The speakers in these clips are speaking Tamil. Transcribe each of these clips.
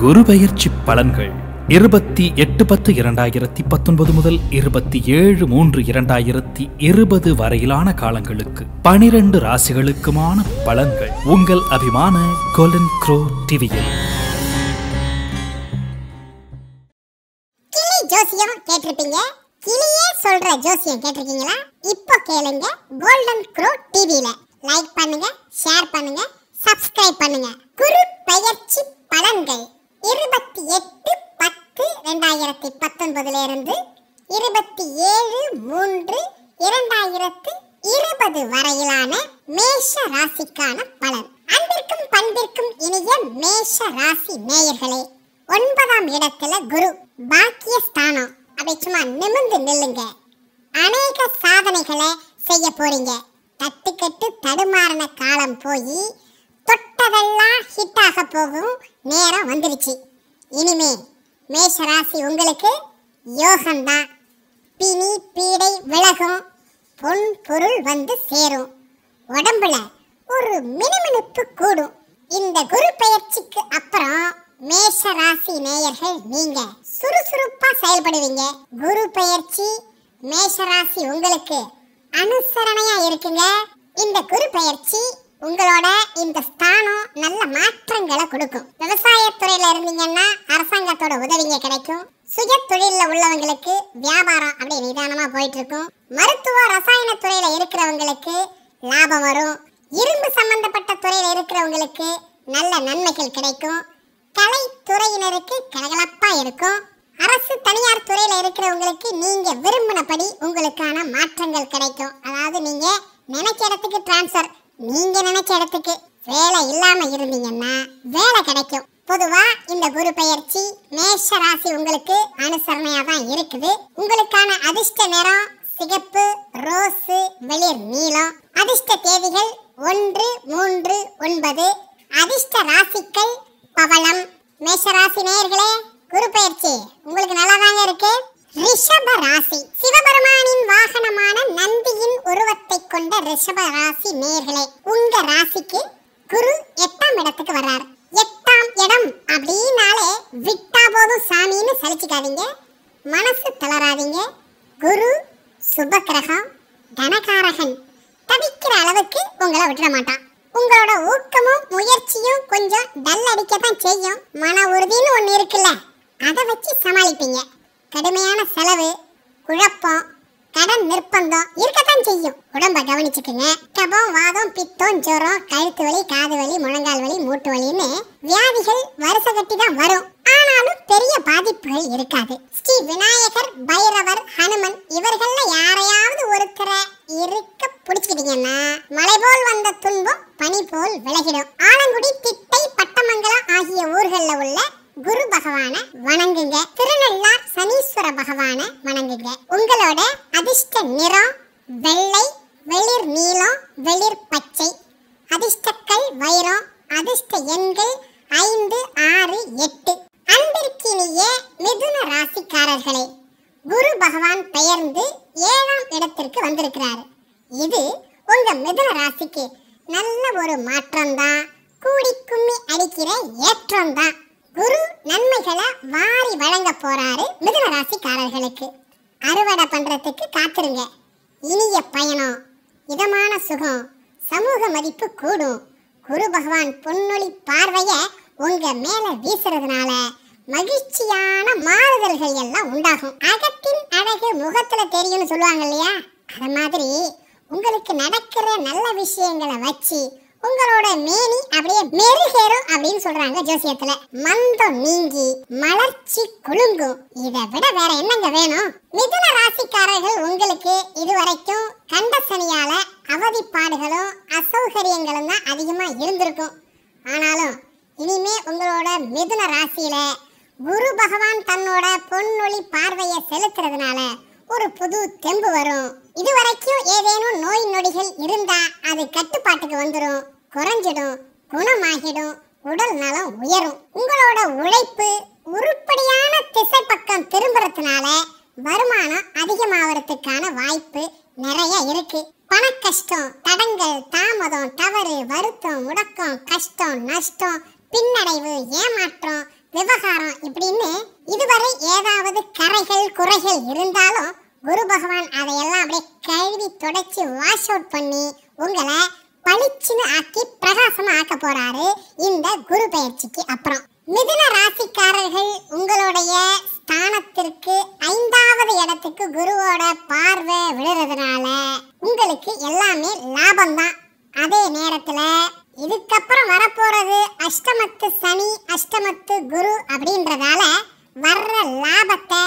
குரு பயிற்சி பலன்கள் இருபத்தி எட்டு பத்து இரண்டாயிரத்தி பத்தொன்பது முதல் இருபத்தி ஏழு மூன்று இரண்டாயிரத்தி இருபது வரையிலான காலங்களுக்கு பனிரெண்டு ராசிகளுக்குமான பலன்கள் உங்கள் அபிமான கோலன் க்ரோ டிவியில் ஜோசியம் கேட்டிருப்பீங்க கிளியே சொல்ற ஜோசியம் கேட்டிருக்கீங்களா இப்போ கேளுங்க கோல்டன் க்ரோ டிவியில லைக் பண்ணுங்க ஷேர் பண்ணுங்க சப்ஸ்கிரைப் பண்ணுங்க குரு பயிற்சி பலன்கள் இருபத்தி எட்டு பத்து ரெண்டாயிரத்தி பத்தொன்பதுல இருந்து இருபத்தி ஏழு மூன்று இரண்டாயிரத்து இருபது வரையிலான மேஷ ராசிக்கான பலன் அன்பிற்கும் பண்பிற்கும் இனிய மேஷ ராசி நேயர்களே ஒன்பதாம் இடத்துல குரு பாக்கியஸ்தானம் அதை சும்மா நிமிர்ந்து நில்லுங்க அநேக சாதனைகளை செய்ய போறீங்க தட்டுக்கட்டு தடுமாறின காலம் போய் தொட்டதெல்லாம் ஹிட் ஆக போகும் நேரம் வந்துருச்சு இனிமே மேஷ ராசி உங்களுக்கு யோகம்தான் பிணி பீடை விலகும் பொன் பொருள் வந்து சேரும் உடம்புல ஒரு மினுமினுப்பு கூடும் இந்த குரு பயிற்சிக்கு அப்புறம் மேஷ ராசி நேயர்கள் நீங்க சுறுசுறுப்பா செயல்படுவீங்க குரு பயிற்சி மேஷ ராசி உங்களுக்கு அனுசரணையா இருக்குங்க இந்த குரு பயிற்சி உங்களோட இந்த ஸ்தானம் நல்ல மாற்றங்களை கொடுக்கும் விவசாயத்துறையில இருந்தீங்கன்னா அரசாங்கத்தோட உதவிங்க கிடைக்கும் சுய தொழில உள்ளவங்களுக்கு வியாபாரம் அப்படியே நிதானமா போயிட்டு இருக்கும் மருத்துவ ரசாயன துறையில இருக்கிறவங்களுக்கு லாபம் வரும் இரும்பு சம்பந்தப்பட்ட துறையில இருக்கிறவங்களுக்கு நல்ல நன்மைகள் கிடைக்கும் கலை துறையினருக்கு கலகலப்பா இருக்கும் அரசு தனியார் துறையில இருக்கிறவங்களுக்கு நீங்க விரும்பினபடி உங்களுக்கான மாற்றங்கள் கிடைக்கும் அதாவது நீங்க நினைக்கிறதுக்கு இடத்துக்கு டிரான்ஸ்ஃபர் நீங்க நினைச்ச இடத்துக்கு வேலை இல்லாம இருந்தீங்கன்னா வேலை கிடைக்கும் பொதுவா இந்த குரு பெயர்ச்சி மேஷ ராசி உங்களுக்கு அனுசரணையா தான் இருக்குது உங்களுக்கான அதிர்ஷ்ட நிறம் சிகப்பு ரோஸ் வெளிர் நீலம் அதிர்ஷ்ட தேதிகள் ஒன்று மூன்று ஒன்பது அதிர்ஷ்ட ராசிக்கள் பவளம் மேஷ ராசி நேயர்களே குரு பயிற்சி உங்களுக்கு நல்லா தாங்க இருக்கு ரிஷப ராசி சிவபெருமானின் வாகனமான நந்தியின் உருவத்தை கொண்ட ரிஷப ராசி நேர்களே உங்க ராசிக்கு குரு எட்டாம் இடத்துக்கு வர்றார் எட்டாம் இடம் அப்படின்னாலே விட்டா போதும் சாமின்னு சலிச்சுக்காதீங்க மனசு தளராதீங்க குரு சுபகிரகம் தனகாரகன் தவிக்கிற அளவுக்கு உங்களை விட்டுட மாட்டான் உங்களோட ஊக்கமும் முயற்சியும் கொஞ்சம் டல் அடிக்க செய்யும் மன உறுதின்னு ஒன்று இருக்குல்ல அதை வச்சு சமாளிப்பீங்க கடுமையான செலவு குழப்பம் கடன் நிர்பந்தம் இருக்கத்தான் செய்யும் உடம்ப கவனிச்சுக்குங்க கபம் வாதம் பித்தம் ஜுரம் கழுத்து வலி காது வலி முழங்கால் வலி மூட்டு வலின்னு வியாதிகள் வருஷ கட்டி தான் வரும் ஆனாலும் பெரிய பாதிப்புகள் இருக்காது ஸ்ரீ விநாயகர் பைரவர் ஹனுமன் இவர்கள்ல யாரையாவது ஒருத்தரை இருக்க பிடிச்சிக்கிட்டீங்கன்னா மலை போல் வந்த துன்பம் பனி போல் விலகிடும் ஆலங்குடி திட்டை பட்டமங்கலம் ஆகிய ஊர்களில் உள்ள குரு பகவான வணங்குங்க திருநள்ளார் சனீஸ்வர பகவான வணங்குங்க உங்களோட அதிர்ஷ்ட நிறம் வெள்ளை வெளிர் நீளம் வெளிர் பச்சை அதிர்ஷ்டக்கள் வைரம் அதிர்ஷ்ட எண்கள் ஐந்து ஆறு எட்டு அப்படின்னு சொல்றாங்க ஜோசியத்துல மந்தம் நீங்கி மலர்ச்சி குலுங்கும் இதை விட வேற என்னங்க வேணும் மிதுன ராசிக்காரர்கள் உங்களுக்கு இதுவரைக்கும் கண்ட சனியால அவதிப்பாடுகளும் அசௌகரியங்களும் தான் அதிகமா இருந்திருக்கும் ஆனாலும் இனிமே உங்களோட மிதுன ராசியில குரு பகவான் தன்னோட பொன்னொழி பார்வையை செலுத்துறதுனால ஒரு புது தெம்பு வரும் இதுவரைக்கும் ஏதேனும் நோய் நொடிகள் இருந்தா அது கட்டுப்பாட்டுக்கு வந்துடும் குறைஞ்சிடும் குணமாகிடும் உடல் நலம் உயரும் உங்களோட உழைப்பு உருப்படியான திசை பக்கம் திரும்புறதுனால வருமானம் அதிகமாகறதுக்கான வாய்ப்பு நிறைய இருக்கு பண கஷ்டம் தடங்கள் தாமதம் தவறு வருத்தம் முடக்கம் கஷ்டம் நஷ்டம் பின்னடைவு ஏமாற்றம் விவகாரம் இப்படின்னு இதுவரை ஏதாவது கரைகள் குறைகள் இருந்தாலும் குரு பகவான் அதையெல்லாம் அப்படியே கழுவி தொடச்சி வாஷ் அவுட் பண்ணி உங்களை பளிச்சுன்னு ஆக்கி பிரகாசமா ஆக்க போறாரு இந்த குரு பயிற்சிக்கு அப்புறம் மிதுன ராசிக்காரர்கள் உங்களுடைய ஸ்தானத்திற்கு ஐந்தாவது இடத்துக்கு குருவோட பார்வை விழுறதுனால உங்களுக்கு எல்லாமே லாபம்தான் அதே நேரத்துல இதுக்கப்புறம் வரப்போறது அஷ்டமத்து சனி அஷ்டமத்து குரு அப்படின்றதால வர்ற லாபத்தை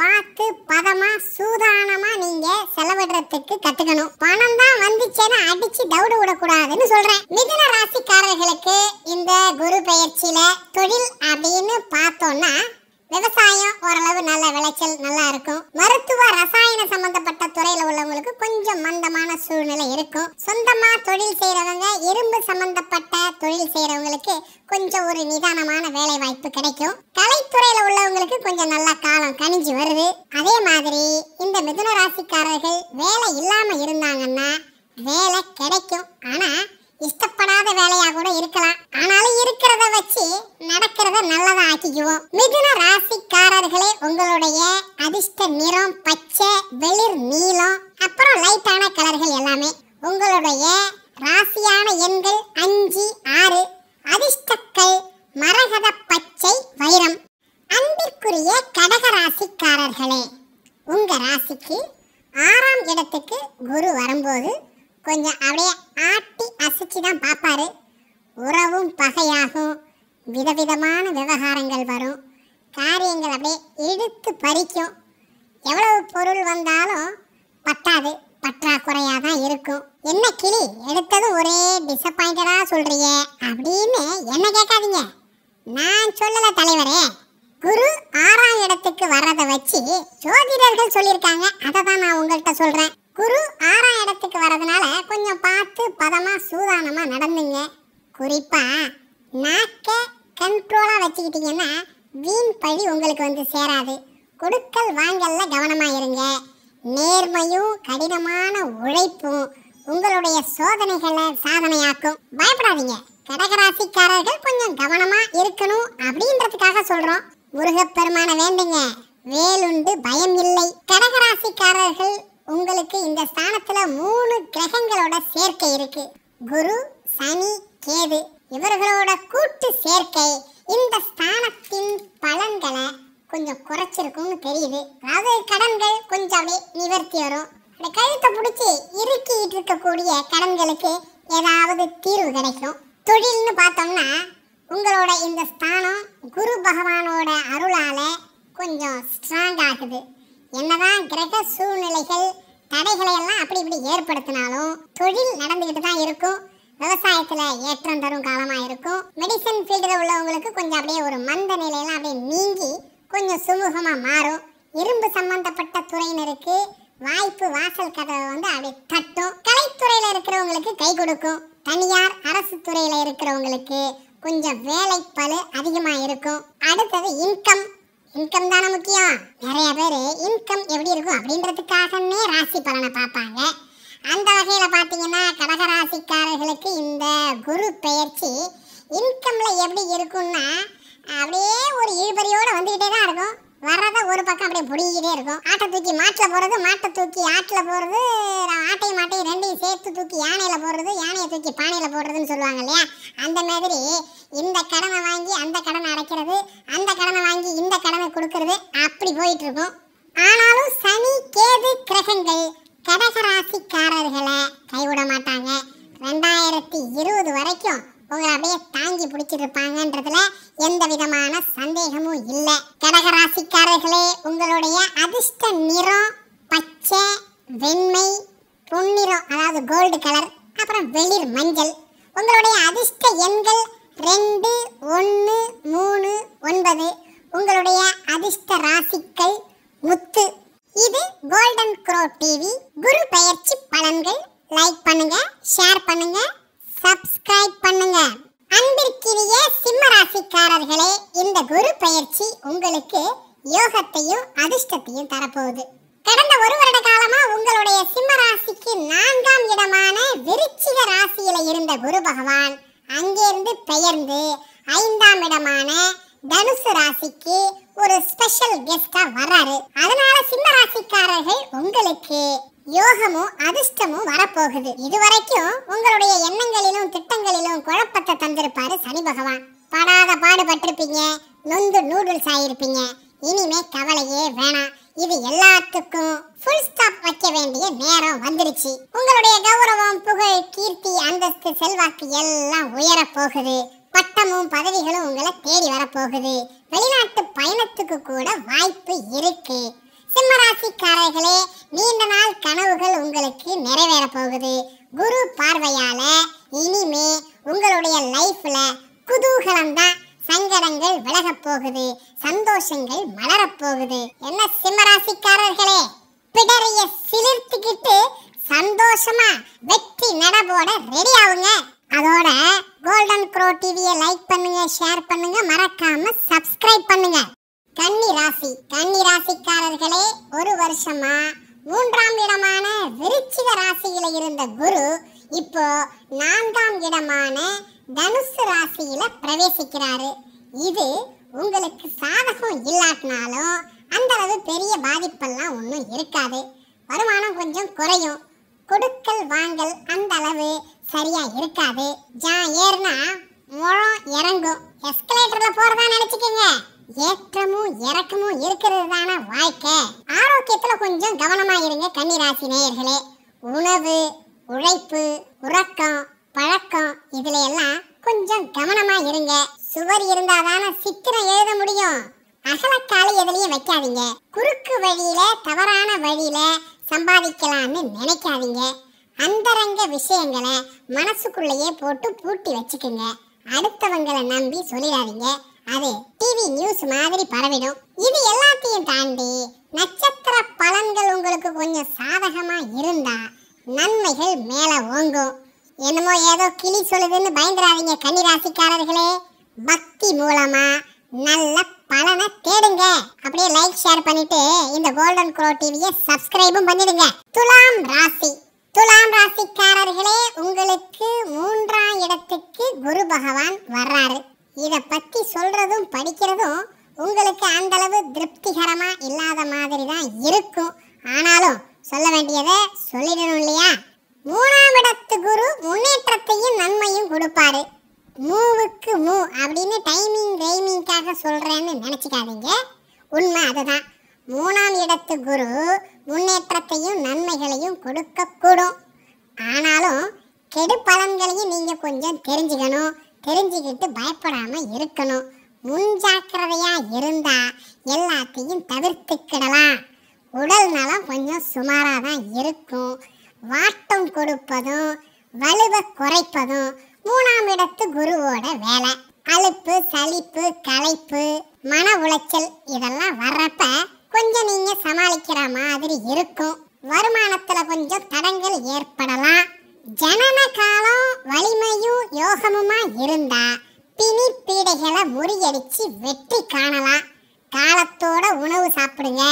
பார்த்து பதமா சூதானமா நீங்க செலவிடுறதுக்கு கத்துக்கணும் பணம் தான் வந்துச்சேன்னு அடிச்சு தவிடு விட கூடாதுன்னு சொல்றேன் மிதுன ராசிக்காரர்களுக்கு இந்த குரு பயிற்சியில தொழில் அப்படின்னு பார்த்தோம்னா விவசாயம் ஓரளவு நல்ல விளைச்சல் நல்லா இருக்கும் மருத்துவ ரசாயன சம்பந்தப்பட்ட துறையில உள்ளவங்களுக்கு கொஞ்சம் மந்தமான சூழ்நிலை இருக்கும் சொந்தமா தொழில் செய்யறவங்க இரும்பு சம்பந்தப்பட்ட தொழில் செய்யறவங்களுக்கு கொஞ்சம் ஒரு நிதானமான வேலை வாய்ப்பு கிடைக்கும் கலைத்துறையில உள்ளவங்களுக்கு கொஞ்சம் நல்ல காலம் கணிஞ்சு வருது அதே மாதிரி இந்த மிதுன ராசிக்காரர்கள் வேலை இல்லாம இருந்தாங்கன்னா வேலை கிடைக்கும் ஆனா இஷ்டப்படாத வேலையா கூட இருக்கலாம் ஆனாலும் இருக்கிறத வச்சு நடக்கிறத நல்லதா ஆக்கிக்குவோம் மிதுன ராசிக்காரர்களே உங்களுடைய அதிர்ஷ்ட நிறம் பச்சை வெளிர் நீளம் அப்புறம் லைட்டான கலர்கள் எல்லாமே உங்களுடைய ராசியான எண்கள் அஞ்சு ஆறு அதிர்ஷ்டக்கள் மரகத பச்சை வைரம் அன்பிற்குரிய கடக ராசிக்காரர்களே உங்க ராசிக்கு ஆறாம் இடத்துக்கு குரு வரும்போது கொஞ்சம் அப்படியே ஆட்டி அசைச்சு தான் பார்ப்பாரு உறவும் பகையாகும் விதவிதமான விவகாரங்கள் வரும் காரியங்கள் அப்படியே இழுத்து பறிக்கும் எவ்வளவு பொருள் வந்தாலும் பத்தாது பற்றாக்குறையாக தான் இருக்கும் என்ன கிளி எடுத்ததும் ஒரே டிசப்பாயிண்டடாக சொல்கிறீங்க அப்படின்னு என்ன கேட்காதீங்க நான் சொல்லலை தலைவரே குரு ஆறாம் இடத்துக்கு வர்றதை வச்சு ஜோதிடர்கள் சொல்லியிருக்காங்க அதை தான் நான் உங்கள்கிட்ட சொல்கிறேன் குரு ஆறாம் வரதுனால கொஞ்சம் பார்த்து பதமாக சூதானமாக நடந்துங்க குறிப்பாக நாக்கை கண்ட்ரோலாக வச்சுக்கிட்டிங்கன்னா வீண் பழி உங்களுக்கு வந்து சேராது கொடுக்கல் வாங்கல்ல கவனமாக இருங்க நேர்மையும் கடினமான உழைப்பும் உங்களுடைய சோதனைகளை சாதனையாக்கும் பயப்படாதீங்க கடகராசிக்காரர்கள் கொஞ்சம் கவனமாக இருக்கணும் அப்படின்றதுக்காக சொல்கிறோம் முருகப்பெருமான வேண்டுங்க வேலுண்டு பயம் இல்லை கடகராசிக்காரர்கள் உங்களுக்கு இந்த ஸ்தானத்துல மூணு கிரகங்களோட சேர்க்கை இருக்கு குரு சனி கேது இவர்களோட கூட்டு சேர்க்கை இந்த ஸ்தானத்தின் பலன்களை கொஞ்சம் குறைச்சிருக்கும்னு தெரியுது அது கடன்கள் கொஞ்சம் நிவர்த்தி வரும் அந்த கழுத்தை பிடிச்சி இறுக்கிட்டு இருக்கக்கூடிய கடன்களுக்கு ஏதாவது தீர்வு கிடைக்கும் தொழில்னு பார்த்தோம்னா உங்களோட இந்த ஸ்தானம் குரு பகவானோட அருளால கொஞ்சம் ஸ்ட்ராங் ஆகுது என்னதான் கிரக சூழ்நிலைகள் தடைகளை எல்லாம் அப்படி இப்படி ஏற்படுத்தினாலும் தொழில் நடந்துக்கிட்டு தான் இருக்கும் விவசாயத்தில் ஏற்றம் தரும் காலமாக இருக்கும் மெடிசன் ஃபீல்டில் உள்ளவங்களுக்கு கொஞ்சம் அப்படியே ஒரு மந்த நிலையெல்லாம் அப்படியே நீங்கி கொஞ்சம் சுமூகமாக மாறும் இரும்பு சம்பந்தப்பட்ட துறையினருக்கு வாய்ப்பு வாசல் கதவை வந்து அப்படியே தட்டும் கலைத்துறையில் இருக்கிறவங்களுக்கு கை கொடுக்கும் தனியார் அரசு துறையில் இருக்கிறவங்களுக்கு கொஞ்சம் வேலை பழு அதிகமாக இருக்கும் அடுத்தது இன்கம் இன்கம் தானே முக்கியம் நிறைய பேர் இன்கம் எப்படி இருக்கும் அப்படின்றதுக்காகவே ராசி பலனை பார்ப்பாங்க அந்த வகையில் பார்த்தீங்கன்னா கடகராசிக்காரர்களுக்கு இந்த குரு பெயர்ச்சி இன்கம்ல எப்படி இருக்கும்னா அப்படியே ஒரு இழுபறியோடு வந்துக்கிட்டே தான் இருக்கும் வர்றத ஒரு பக்கம் அப்படியே பிடிக்கிட்டே இருக்கும் ஆட்டை தூக்கி மாட்டில் போகிறது மாட்டை தூக்கி ஆட்டில் போகிறது ஆட்டையும் மாட்டையும் ரெண்டையும் சேர்த்து தூக்கி யானையில் போடுறது யானையை தூக்கி பானையில் போடுறதுன்னு சொல்லுவாங்க இல்லையா அந்த மாதிரி இந்த கடனை வாங்கி அந்த கடனை அடைக்கிறது அந்த கடனை வாங்கி இந்த கடனை கொடுக்கறது அப்படி போயிட்டு இருக்கும் ஆனாலும் சனி கேது கிரகங்கள் கடகராசிக்காரர்களை கைவிட மாட்டாங்க ரெண்டாயிரத்தி இருபது வரைக்கும் உங்களை அப்படியே தாங்கி பிடிச்சிருப்பாங்கன்றதுல எந்த விதமான சந்தேகமும் இல்லை கடகராசிக்காரர்களே உங்களுடைய அதிர்ஷ்ட நிறம் பச்சை வெண்மை பொன்னிறம் அதாவது கோல்டு கலர் அப்புறம் வெளிர் மஞ்சள் உங்களுடைய அதிர்ஷ்ட எண்கள் ரெண்டு ஒன்று மூணு ஒன்பது உங்களுடைய அதிர்ஷ்ட ராசிக்கள் முத்து இது கோல்டன் க்ரோ டிவி குரு பெயர்ச்சி பலன்கள் லைக் பண்ணுங்க ஷேர் பண்ணுங்க சப்ஸ்கிரைப் பண்ணுங்க அன்பிற்கினிய சிம்ம ராசிக்காரர்களே இந்த குரு பயிற்சி உங்களுக்கு யோகத்தையும் அதிர்ஷ்டத்தையும் தரப்போகுது கடந்த ஒரு வருட காலமா உங்களுடைய சிம்ம ராசிக்கு நான்காம் இடமான விருச்சிக ராசியில இருந்த குரு பகவான் அங்கிருந்து பெயர்ந்து ஐந்தாம் இடமான தனுசு ராசிக்கு ஒரு ஸ்பெஷல் கெஸ்டா வர்றாரு அதனால சிம்ம ராசிக்காரர்கள் உங்களுக்கு யோகமும் அதிர்ஷ்டமும் வரப்போகுது இதுவரைக்கும் உங்களுடைய எண்ணங்களிலும் திட்டங்களிலும் குழப்பத்தை தந்திருப்பாரு சனி பகவான் படாத பாடுபட்டிருப்பீங்க நொந்து நூடுல்ஸ் ஆயிருப்பீங்க இனிமே கவலையே வேணாம் இது எல்லாத்துக்கும் ஃபுல் ஸ்டாப் வைக்க வேண்டிய நேரம் வந்துருச்சு உங்களுடைய கௌரவம் புகழ் கீர்த்தி அந்தஸ்து செல்வாக்கு எல்லாம் உயரப்போகுது போகுது பட்டமும் பதவிகளும் உங்களை தேடி வரப்போகுது வெளிநாட்டு பயணத்துக்கு கூட வாய்ப்பு இருக்கு சிம்மராசிக்காரர்களே நீண்ட நாள் கனவுகள் உங்களுக்கு நிறைவேற போகுது குரு பார்வையால இனிமே உங்களுடைய லைஃப்ல குதூகலம் தான் சங்கடங்கள் விலகப் போகுது சந்தோஷங்கள் மலரப் போகுது என்ன சிம்மராசிக்காரர்களே பிடரிய சிலிர்த்துக்கிட்டு சந்தோஷமா வெற்றி நடவோட ரெடி ஆகுங்க அதோட கோல்டன் க்ரோ டிவியை லைக் பண்ணுங்க ஷேர் பண்ணுங்க மறக்காம சப்ஸ்கிரைப் பண்ணுங்க கன்னி ராசி கன்னி ராசிக்காரர்களே ஒரு வருஷமா மூன்றாம் இடமான விருச்சிக ராசியில இருந்த குரு இப்போ நான்காம் இடமான தனுசு ராசியில பிரவேசிக்கிறாரு இது உங்களுக்கு சாதகம் இல்லாட்டினாலும் அந்த அளவு பெரிய பாதிப்பெல்லாம் ஒன்றும் இருக்காது வருமானம் கொஞ்சம் குறையும் கொடுக்கல் வாங்கல் அந்த அளவு சரியா இருக்காது ஜா ஏறுனா முழம் இறங்கும் எஸ்கலேட்டர்ல போறதா நினைச்சுக்கோங்க ஏற்றமும் இறக்கமும் இருக்கிறது தானே வாழ்க்கை ஆரோக்கியத்துல கொஞ்சம் கவனமாக இருங்க கன்னிராசி நேயர்களே உணவு உழைப்பு உறக்கம் பழக்கம் இதுல எல்லாம் கொஞ்சம் கவனமா இருங்க சுவர் இருந்தாதான சித்திரம் எழுத முடியும் அகலக்காலை எதுலையும் வைக்காதீங்க குறுக்கு வழியில தவறான வழியில சம்பாதிக்கலாம்னு நினைக்காதீங்க அந்தரங்க விஷயங்களை மனசுக்குள்ளேயே போட்டு பூட்டி வச்சுக்கோங்க அடுத்தவங்களை நம்பி சொல்லிடாதீங்க அது டிவி நியூஸ் மாதிரி பரவிடும் இது எல்லாத்தையும் தாண்டி நட்சத்திர பலன்கள் உங்களுக்கு கொஞ்சம் சாதகமா இருந்தா நன்மைகள் மேல ஓங்கும் என்னமோ ஏதோ கிளி சொல்லுதுன்னு பயந்துடாதீங்க கன்னிராசிக்காரர்களே பக்தி மூலமா நல்ல பலனை தேடுங்க அப்படியே லைக் ஷேர் பண்ணிட்டு இந்த கோல்டன் குரோ டிவியை சப்ஸ்கிரைபும் பண்ணிடுங்க துலாம் ராசி துலாம் ராசிக்காரர்களே உங்களுக்கு மூன்றாம் இடத்துக்கு குரு பகவான் வர்றாரு இதை பற்றி சொல்கிறதும் படிக்கிறதும் உங்களுக்கு அந்தளவு திருப்திகரமாக இல்லாத மாதிரி தான் இருக்கும் ஆனாலும் சொல்ல வேண்டியதை சொல்லிடணும் இல்லையா மூணாம் இடத்து குரு முன்னேற்றத்தையும் நன்மையும் கொடுப்பாரு மூவுக்கு மூ அப்படின்னு டைமிங் டைமிங்காக சொல்கிறேன்னு நினச்சிக்காதீங்க உண்மை அதுதான் மூணாம் இடத்து குரு முன்னேற்றத்தையும் நன்மைகளையும் கொடுக்கக்கூடும் ஆனாலும் கெடு பலன்களையும் நீங்கள் கொஞ்சம் தெரிஞ்சுக்கணும் தெரிஞ்சுக்கிட்டு பயப்படாமல் இருக்கணும் முன்ஜாக்கிரதையாக இருந்தால் எல்லாத்தையும் தவிர்த்துக்கிடலாம் உடல் நலம் கொஞ்சம் சுமாராக தான் இருக்கும் வாட்டம் கொடுப்பதும் வலுவை குறைப்பதும் மூணாம் இடத்து குருவோட வேலை அலுப்பு சலிப்பு களைப்பு மன உளைச்சல் இதெல்லாம் வர்றப்ப கொஞ்சம் நீங்கள் சமாளிக்கிற மாதிரி இருக்கும் வருமானத்தில் கொஞ்சம் தடங்கள் ஏற்படலாம் ஜனன காலம் வலிமையும் யோகமுமா இருந்தா பிணி பீடைகளை முறியடிச்சு வெற்றி காணலாம் காலத்தோட உணவு சாப்பிடுங்க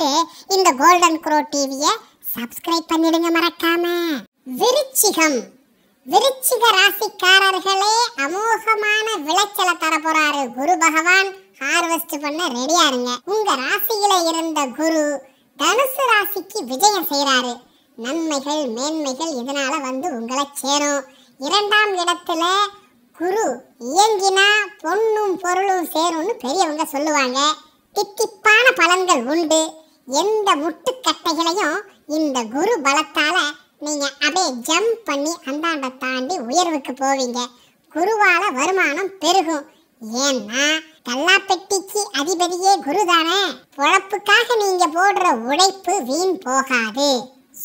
பண்ணிட்டு இந்த கோல்டன் குரோ டிவியை சப்ஸ்கிரைப் பண்ணிடுங்க மறக்காம விருச்சிகம் விருச்சிக ராசிக்காரர்களே அமோகமான விளைச்சலை தர போறாரு குரு பகவான் ஹார்வெஸ்ட் பண்ண ரெடியா இருங்க உங்க ராசியில இருந்த குரு தனுசு ராசிக்கு விஜயம் செய்யறாரு நன்மைகள் மேன்மைகள் இதனால வந்து உங்களை சேரும் இரண்டாம் இடத்துல குரு இயங்கினா பொண்ணும் பொருளும் சேரும்னு பெரியவங்க சொல்லுவாங்க தித்திப்பான பலன்கள் உண்டு எந்த முட்டுக்கட்டைகளையும் இந்த குரு பலத்தால நீங்க அப்படியே ஜம்ப் பண்ணி அந்தாண்ட தாண்டி உயர்வுக்கு போவீங்க குருவால வருமானம் பெருகும் ஏன்னா கல்லாப்பெட்டிக்கு அதிபதியே குரு தானே பொழப்புக்காக நீங்க போடுற உழைப்பு வீண் போகாது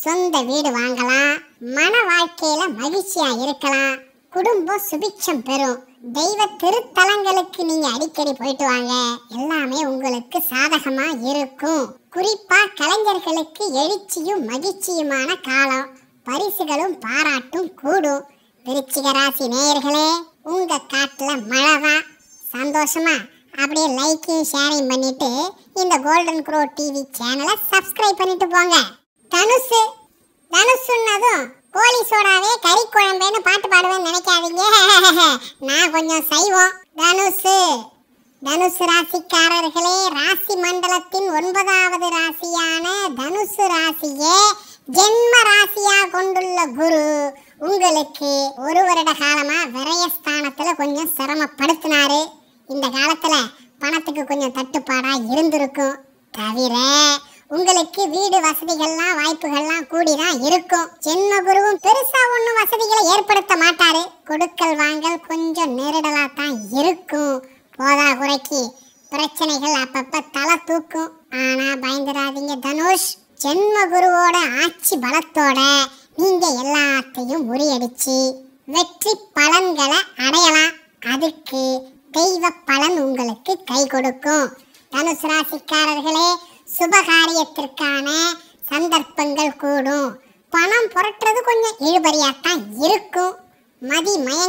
சொந்த வீடு வாங்கலாம் மன வாழ்க்கையில மகிழ்ச்சியா இருக்கலாம் குடும்பம் சுபிச்சம் பெறும் தெய்வ திருத்தலங்களுக்கு நீங்க அடிக்கடி போயிட்டு வாங்க எல்லாமே உங்களுக்கு சாதகமா இருக்கும் குறிப்பா கலைஞர்களுக்கு எழுச்சியும் மகிழ்ச்சியுமான காலம் பரிசுகளும் பாராட்டும் கூடும் விருச்சிக ராசி நேயர்களே உங்க காட்டுல மழைதான் சந்தோஷமா அப்படியே லைக்கையும் ஷேரையும் பண்ணிட்டு இந்த கோல்டன் குரோ டிவி சேனலை சப்ஸ்கிரைப் பண்ணிட்டு போங்க தனுசு தனுசுன்னதும் போலீஸோடாவே கறி குழம்புன்னு பாட்டு பாடுவேன்னு நினைக்காதீங்க நான் கொஞ்சம் சைவம் தனுசு தனுசு ராசிக்காரர்களே ராசி மண்டலத்தின் ஒன்பதாவது ராசியான தனுசு ராசியே ஜென்ம ராசியா கொண்டுள்ள குரு உங்களுக்கு ஒரு வருட காலமா விரயஸ்தானத்துல கொஞ்சம் சிரமப்படுத்தினாரு இந்த காலத்துல பணத்துக்கு கொஞ்சம் தட்டுப்பாடா இருந்திருக்கும் தவிர உங்களுக்கு வீடு வசதிகள்லாம் வாய்ப்புகள்லாம் கூடி தான் இருக்கும் ஜென்ம குருவும் பெருசா ஒன்றும் வசதிகளை ஏற்படுத்த மாட்டாரு கொடுக்கல் வாங்கல் கொஞ்சம் நெருடலாக தான் இருக்கும் போதா குறைக்கு பிரச்சனைகள் அப்பப்போ தலை தூக்கும் ஆனால் பயந்துடாதீங்க தனுஷ் ஜென்ம குருவோட ஆட்சி பலத்தோட நீங்க எல்லாத்தையும் முறியடிச்சு வெற்றி பலன்களை அடையலாம் அதுக்கு தெய்வ பலன் உங்களுக்கு கை கொடுக்கும் தனுசு ராசிக்காரர்களே சம்பாத்தியத்திற்கான சந்தர்ப்பங்கள் கூடும் பணம் புரட்டுறது கொஞ்சம் இழுபறியாகத்தான் இருக்கும் மய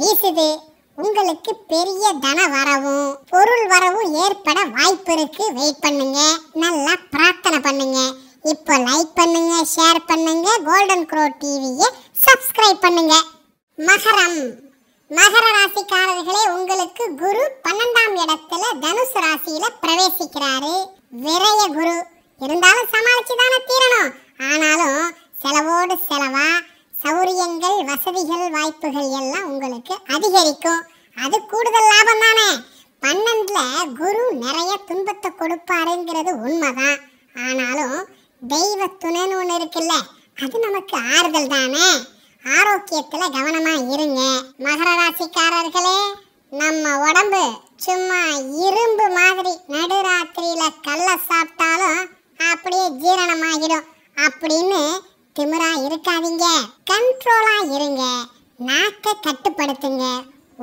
வீசுது உங்களுக்கு பெரிய தானே ஆரோக்கியத்துல கவனமா இருங்க மகர ராசிக்காரர்களே நம்ம உடம்பு சும்மா இரும்பு மாதிரி நடுராத்திரியில கல்ல சாப்பிட்டாலும் அப்படியே ஜீரணமாகிடும் அப்படின்னு திமிரா இருக்காதீங்க கண்ட்ரோலா இருங்க நாக்கை கட்டுப்படுத்துங்க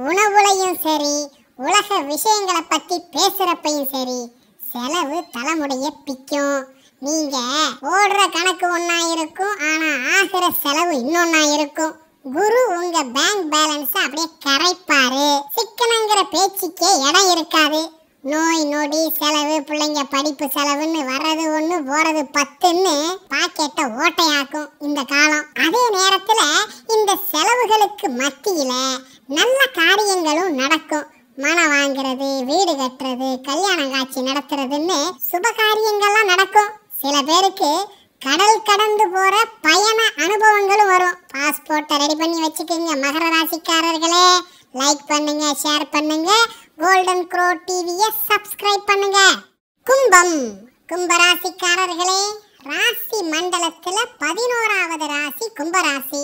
உணவுலையும் சரி உலக விஷயங்களை பற்றி பேசுகிறப்பையும் சரி செலவு தலைமுடியை பிக்கும் நீங்க ஓடுற கணக்கு ஒன்னா இருக்கும் ஆனா ஆகிற செலவு இன்னொன்னா இருக்கும் குரு உங்க பேங்க் பேலன்ஸ் அப்படியே கரைப்பாரு சிக்கனங்கிற பேச்சுக்கே இடம் இருக்காது நோய் நொடி செலவு பிள்ளைங்க படிப்பு செலவுன்னு வர்றது ஒன்று போறது பத்துன்னு பாக்கெட்டை ஓட்டையாக்கும் இந்த காலம் அதே நேரத்தில் இந்த செலவுகளுக்கு மத்தியில் நல்ல காரியங்களும் நடக்கும் மனம் வாங்குறது வீடு கட்டுறது கல்யாணம் காட்சி நடத்துறதுன்னு சுபகாரியங்கள்லாம் நடக்கும் சில பேருக்கு கடல் கடந்து போகிற பயண அனுபவங்களும் வரும் பாஸ்போர்ட்டை ரெடி பண்ணி வச்சுக்கோங்க மகர ராசிக்காரர்களே லைக் பண்ணுங்க ஷேர் பண்ணுங்க கோல்டன் க்ரோ டிவியை சப்ஸ்கிரைப் பண்ணுங்க கும்பம் கும்பராசிக்காரர்களே ராசி மண்டலத்தில் பதினோராவது ராசி கும்பராசி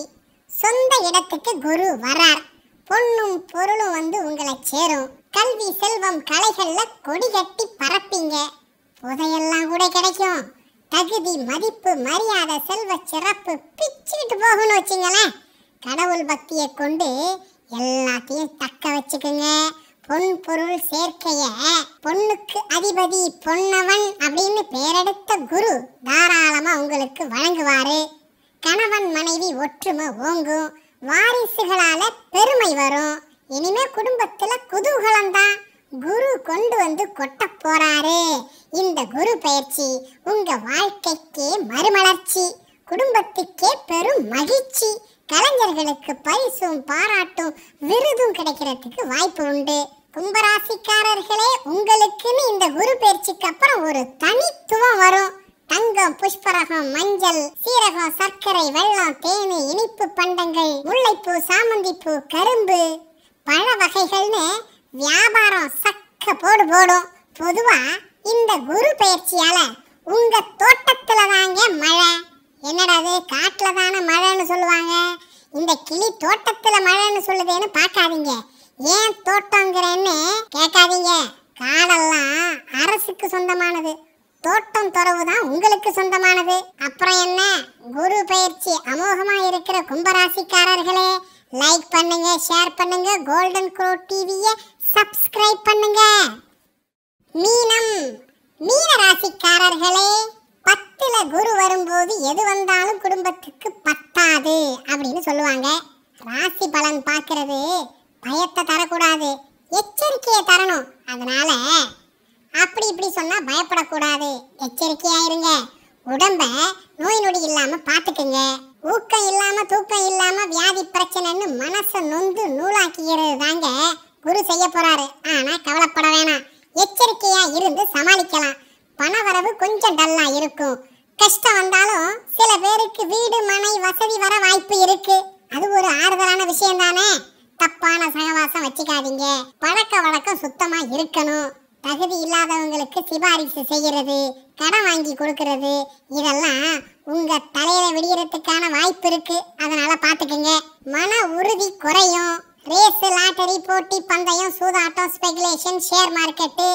சொந்த இடத்துக்கு குரு வரார் பொண்ணும் பொருளும் வந்து உங்களை சேரும் கல்வி செல்வம் கலைகளில் கொடி கட்டி பறப்பீங்க புதையெல்லாம் கூட கிடைக்கும் தகுதி மதிப்பு மரியாதை செல்வ சிறப்பு பிச்சுக்கிட்டு போகணும்னு வச்சுங்களேன் கடவுள் பக்தியை கொண்டு எல்லாத்தையும் தக்க வச்சுக்கோங்க பொன் பொருள் சேர்க்கைய பொண்ணுக்கு அதிபதி பொன்னவன் அப்படின்னு பேரெடுத்த குரு தாராளமா உங்களுக்கு வழங்குவாரு கணவன் மனைவி ஒற்றுமை ஓங்கும் வாரிசுகளால பெருமை வரும் இனிமே குடும்பத்துல குதூகலம்தான் குரு கொண்டு வந்து கொட்ட போறாரு இந்த குரு பயிற்சி உங்க வாழ்க்கைக்கே மறுமலர்ச்சி குடும்பத்துக்கே பெரும் மகிழ்ச்சி கலைஞர்களுக்கு பரிசும் பாராட்டும் விருதும் கிடைக்கிறதுக்கு வாய்ப்பு உண்டு கும்பராசிக்காரர்களே உங்களுக்குன்னு இந்த குரு பயிற்சிக்கு அப்புறம் ஒரு தனித்துவம் வரும் தங்கம் புஷ்பரகம் மஞ்சள் சீரகம் சர்க்கரை வெள்ளம் தேனி இனிப்பு பண்டங்கள் முல்லைப்பூ சாமந்திப்பூ கரும்பு பழ வகைகள்னு வியாபாரம் சக்க போடு போடும் பொதுவா இந்த குரு பயிற்சியால உங்க தோட்டத்துல தாங்க மழை என்னடா காட்டுல தானே மழைன்னு சொல்லுவாங்க இந்த கிளி தோட்டத்துல மழைன்னு சொல்லுதேன்னு பார்க்காதீங்க ஏன் தோட்டங்கிறேன்னு கேட்காதீங்க காடெல்லாம் அரசுக்கு சொந்தமானது தோட்டம் துறவு தான் உங்களுக்கு சொந்தமானது அப்புறம் என்ன குரு பயிற்சி அமோகமா இருக்கிற கும்பராசிக்காரர்களே லைக் பண்ணுங்க ஷேர் பண்ணுங்க கோல்டன் குரோ டிவியை பண்ணுங்க மீனம் மீன ராசிக்காரர்களே பத்துல குரு வரும்போது எது வந்தாலும் குடும்பத்துக்கு பத்தாது அப்படின்னு சொல்லுவாங்க ராசி பலன் பார்க்கறது பயத்தை தரக்கூடாது எச்சரிக்கையை தரணும் அதனால அப்படி இப்படி சொன்னா பயப்படக்கூடாது எச்சரிக்கையா இருங்க உடம்ப நோய் நொடி இல்லாம பாத்துக்குங்க ஊக்கம் இல்லாம தூக்கம் இல்லாம வியாதி பிரச்சனைன்னு மனசை நொந்து நூலாக்கிக்கிறது தாங்க குரு செய்ய போறாரு ஆனா கவலைப்பட வேணாம் எச்சரிக்கையா இருந்து சமாளிக்கலாம் பண வரவு கொஞ்சம் டல்லா இருக்கும் கஷ்டம் வந்தாலும் சில பேருக்கு வீடு மனை வசதி வர வாய்ப்பு இருக்கு அது ஒரு ஆறுதலான விஷயம் தானே தப்பான சகவாசம் வச்சுக்காதீங்க பழக்க வழக்கம் சுத்தமா இருக்கணும் தகுதி இல்லாதவங்களுக்கு சிபாரிசு செய்கிறது கடன் வாங்கி கொடுக்கறது இதெல்லாம் உங்க தலையில விடுகிறதுக்கான வாய்ப்பு இருக்கு அதனால பாத்துக்கோங்க மன உறுதி குறையும் ரேஸ் லாட்டரி போட்டி பந்தயம் சூதாட்டம் ஸ்பெகுலேஷன் ஷேர் மார்க்கெட்டு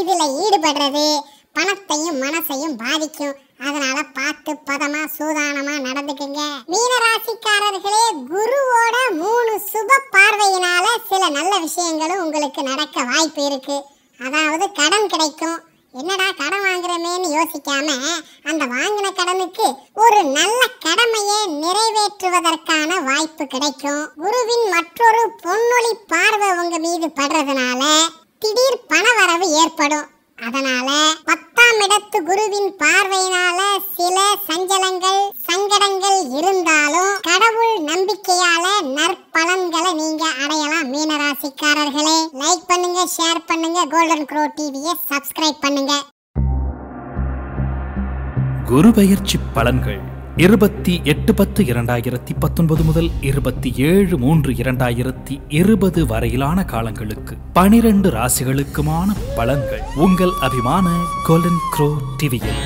இதில் ஈடுபடுறது பணத்தையும் மனசையும் பாதிக்கும் அதனால பார்த்து பதமா சூதானமா நடந்துக்குங்க மீனராசிக்காரர்களே குருவோட மூணு சுப பார்வையினால சில நல்ல விஷயங்களும் உங்களுக்கு நடக்க வாய்ப்பு இருக்கு அதாவது கடன் கிடைக்கும் என்னடா கடன் வாங்குறமேன்னு யோசிக்காம அந்த வாங்கின கடனுக்கு ஒரு நல்ல கடமையை நிறைவேற்றுவதற்கான வாய்ப்பு கிடைக்கும் குருவின் மற்றொரு பொன்னொழி பார்வை உங்க மீது படுறதுனால திடீர் பண வரவு ஏற்படும் அதனால பத்து ஏழாம் இடத்து குருவின் பார்வையினால சில சஞ்சலங்கள் சங்கடங்கள் இருந்தாலும் கடவுள் நம்பிக்கையால நற்பலன்களை நீங்க அடையலாம் மீனராசிக்காரர்களே லைக் பண்ணுங்க ஷேர் பண்ணுங்க கோல்டன் குரோ டிவிய சப்ஸ்கிரைப் பண்ணுங்க குரு பயிற்சி பலன்கள் இருபத்தி எட்டு பத்து இரண்டாயிரத்தி பத்தொன்பது முதல் இருபத்தி ஏழு மூன்று இரண்டாயிரத்தி இருபது வரையிலான காலங்களுக்கு பனிரெண்டு ராசிகளுக்குமான பலன்கள் உங்கள் அபிமான கோலன் குரோ டிவியில்